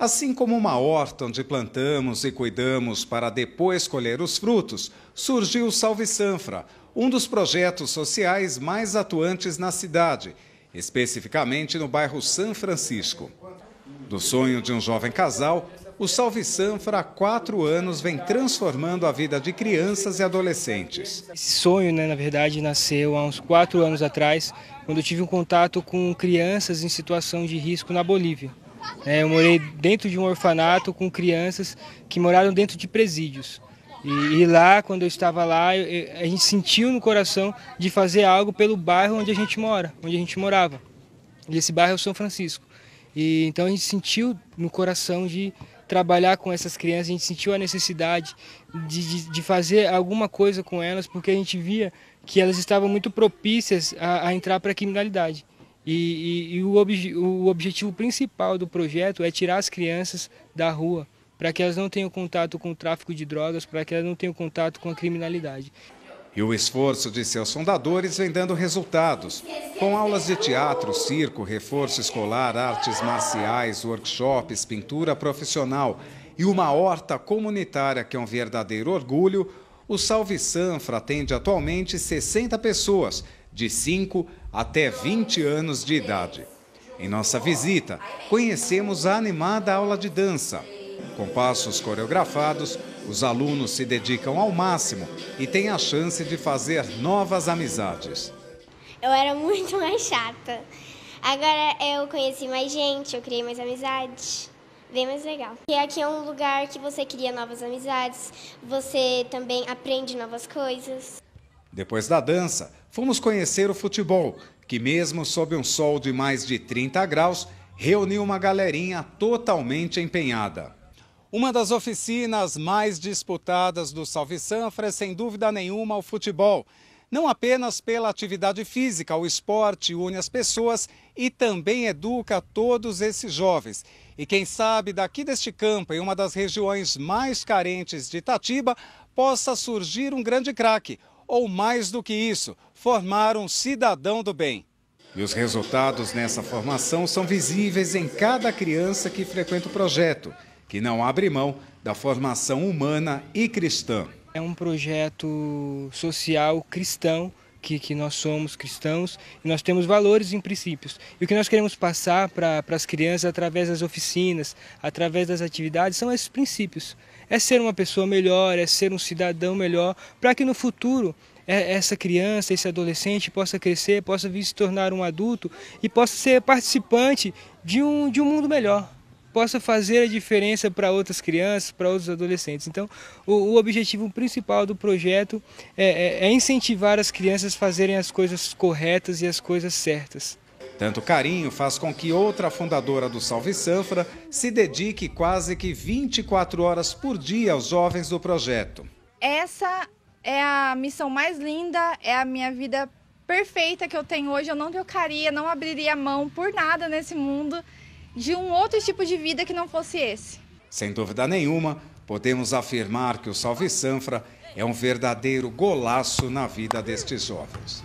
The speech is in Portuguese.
Assim como uma horta onde plantamos e cuidamos para depois colher os frutos, surgiu o Salve Sanfra, um dos projetos sociais mais atuantes na cidade, especificamente no bairro São Francisco. Do sonho de um jovem casal, o Salve Sanfra há quatro anos vem transformando a vida de crianças e adolescentes. Esse sonho, né, na verdade, nasceu há uns quatro anos atrás, quando eu tive um contato com crianças em situação de risco na Bolívia. É, eu morei dentro de um orfanato com crianças que moraram dentro de presídios. E, e lá, quando eu estava lá, eu, a gente sentiu no coração de fazer algo pelo bairro onde a gente mora, onde a gente morava. E esse bairro é o São Francisco. E então a gente sentiu no coração de trabalhar com essas crianças, a gente sentiu a necessidade de, de, de fazer alguma coisa com elas, porque a gente via que elas estavam muito propícias a, a entrar para a criminalidade. E, e, e o, obje, o objetivo principal do projeto é tirar as crianças da rua, para que elas não tenham contato com o tráfico de drogas, para que elas não tenham contato com a criminalidade. E o esforço de seus fundadores vem dando resultados. Com aulas de teatro, circo, reforço escolar, artes marciais, workshops, pintura profissional e uma horta comunitária que é um verdadeiro orgulho, o Salve Sanfra atende atualmente 60 pessoas de 5 até 20 anos de idade. Em nossa visita, conhecemos a animada aula de dança. Com passos coreografados, os alunos se dedicam ao máximo e têm a chance de fazer novas amizades. Eu era muito mais chata. Agora eu conheci mais gente, eu criei mais amizades. Bem mais legal. E aqui é um lugar que você cria novas amizades, você também aprende novas coisas. Depois da dança, fomos conhecer o futebol, que, mesmo sob um sol de mais de 30 graus, reuniu uma galerinha totalmente empenhada. Uma das oficinas mais disputadas do Salve Sanfra é, sem dúvida nenhuma, o futebol. Não apenas pela atividade física, o esporte une as pessoas e também educa todos esses jovens. E quem sabe daqui deste campo, em uma das regiões mais carentes de Itatiba, possa surgir um grande craque, ou mais do que isso, formar um cidadão do bem. E os resultados nessa formação são visíveis em cada criança que frequenta o projeto, que não abre mão da formação humana e cristã. É um projeto social cristão que, que nós somos cristãos e nós temos valores e princípios. E o que nós queremos passar para as crianças através das oficinas, através das atividades, são esses princípios. É ser uma pessoa melhor, é ser um cidadão melhor, para que no futuro é, essa criança, esse adolescente possa crescer, possa vir se tornar um adulto e possa ser participante de um, de um mundo melhor possa fazer a diferença para outras crianças, para outros adolescentes. Então, o, o objetivo principal do projeto é, é, é, incentivar as crianças a fazerem as coisas corretas e as coisas certas. Tanto carinho faz com que outra fundadora do Salve Sanfra se dedique quase que 24 horas por dia aos jovens do projeto. Essa é a missão mais linda, é a minha vida perfeita que eu tenho hoje. Eu não trocaria, não abriria mão por nada nesse mundo de um outro tipo de vida que não fosse esse. Sem dúvida nenhuma, podemos afirmar que o Salve Sanfra é um verdadeiro golaço na vida destes jovens.